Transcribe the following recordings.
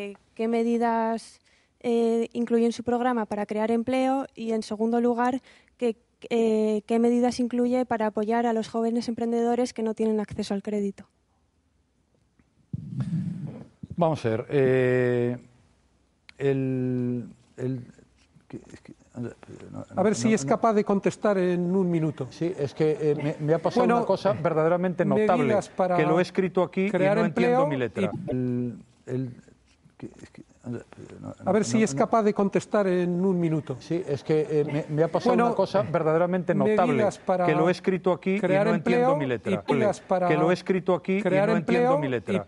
Eh, ¿Qué medidas eh, incluye en su programa para crear empleo? Y en segundo lugar, eh, ¿qué, medidas incluye para apoyar a los jóvenes emprendedores que no tienen acceso al crédito? Vamos a ver. a ver si es capaz de contestar en un minuto. Sí, es que me, ha pasado una cosa verdaderamente notable, que lo he escrito aquí y no entiendo mi letra. El, a ver si es capaz de contestar en un minuto. Sí, es que eh, me, ha pasado una cosa verdaderamente notable, que lo he escrito aquí y no entiendo mi letra. que lo he escrito aquí y no entiendo mi letra.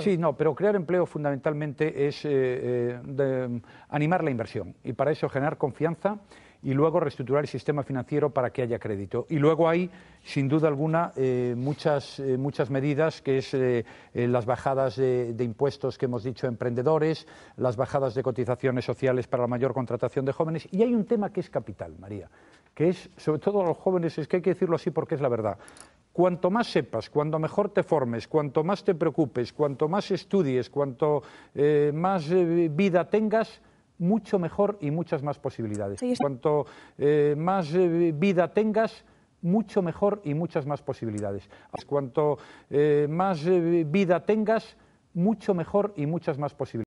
Sí, no, pero crear empleo fundamentalmente es eh, eh, animar la inversión y para eso generar confianza y luego reestructurar el sistema financiero para que haya crédito. Y luego hay, sin duda alguna, eh, muchas, eh, muchas medidas, que es eh, las bajadas de, impuestos que hemos dicho emprendedores, las bajadas de cotizaciones sociales para la mayor contratación de jóvenes. Y hay un tema que es capital, María, que es, sobre todo a los jóvenes, es que hay que decirlo así porque es la verdad. Cuanto más sepas, cuanto mejor te formes, cuanto más te preocupes, cuanto más estudies, cuanto más vida tengas, mucho mejor y muchas más posibilidades. Cuanto eh, más eh, vida tengas, mucho mejor y muchas más posibilidades. Cuanto eh, más vida tengas, mucho mejor y muchas más posibilidades.